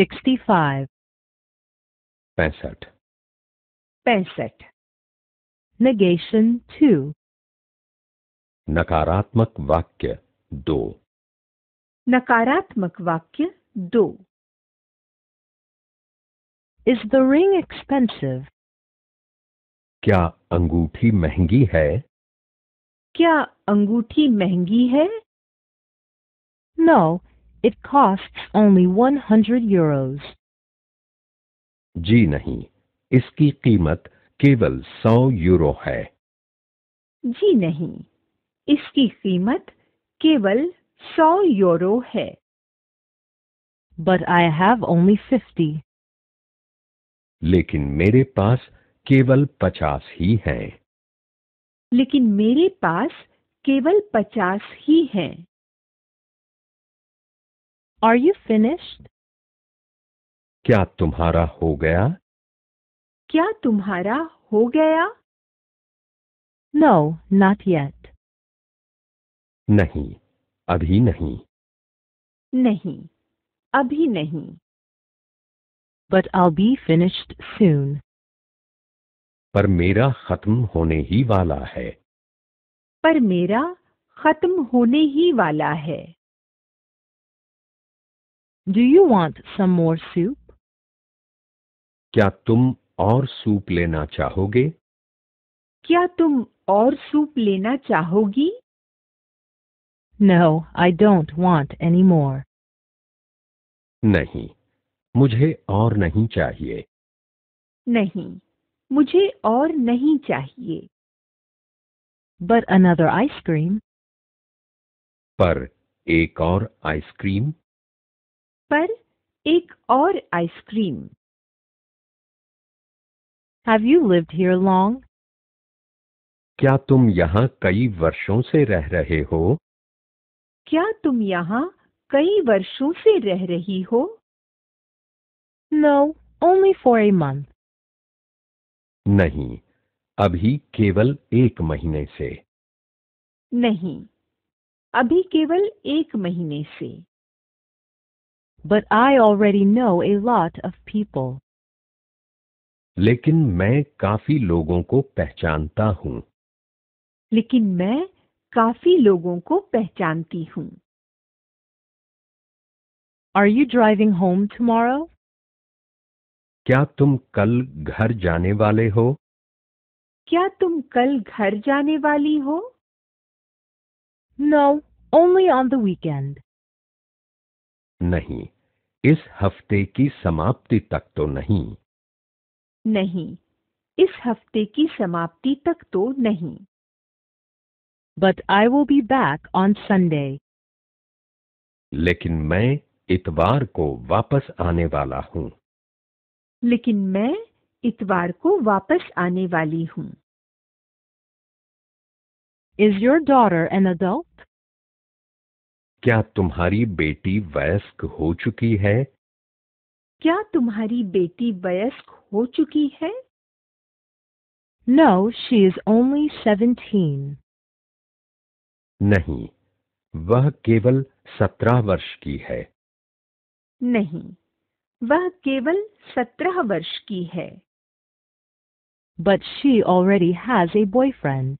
Sixty five पैंसठ पैंसठ negation to नकारात्मक वाक्य दो नकारात्मक वाक्य दो इज द रिंग एक्सपेंसिव क्या अंगूठी महंगी है क्या अंगूठी महंगी है no It costs only 100 euros. जी नहीं इसकी कीमत केवल 100 यूरो है जी नहीं इसकी कीमत केवल 100 यूरो है but I have only fifty लेकिन मेरे पास केवल 50 ही हैं लेकिन मेरे पास केवल 50 ही हैं Are you finished? क्या तुम्हारा हो गया क्या तुम्हारा हो गया No, not yet. नहीं अभी नहीं नहीं अभी नहीं But I'll be finished soon. पर मेरा खत्म होने ही वाला है पर मेरा खत्म होने ही वाला है Do you want some more soup? क्या तुम और सूप लेना चाहोगे क्या तुम और सूप लेना चाहोगी No, I don't want any more. नहीं मुझे और नहीं चाहिए नहीं मुझे और नहीं चाहिए But another ice cream. पर एक और आइसक्रीम पर एक और ice cream Have you lived here long? क्या तुम यहाँ कई वर्षों से रह रहे हो क्या तुम यहाँ कई वर्षों से रह रही हो No, only for a month. नहीं अभी केवल एक महीने से नहीं अभी केवल एक महीने से But I already know a lot of people. लेकिन मैं काफी लोगों को पहचानता हूँ लेकिन मैं काफी लोगों को पहचानती हूँ Are you driving home tomorrow? क्या तुम कल घर जाने वाले हो क्या तुम कल घर जाने वाली हो No, only on the weekend. नहीं इस हफ्ते की समाप्ति तक तो नहीं नहीं इस हफ्ते की समाप्ति तक तो नहीं बट आई वो बी बैक ऑन संडे लेकिन मैं इतवार को वापस आने वाला हूँ लेकिन मैं इतवार को वापस आने वाली हूँ is your daughter an adult क्या तुम्हारी बेटी वयस्क हो चुकी है क्या तुम्हारी बेटी वयस्क हो चुकी है नो शी इज ओनली 17. नहीं वह केवल सत्रह वर्ष की है नहीं वह केवल सत्रह वर्ष की है but she already has a boyfriend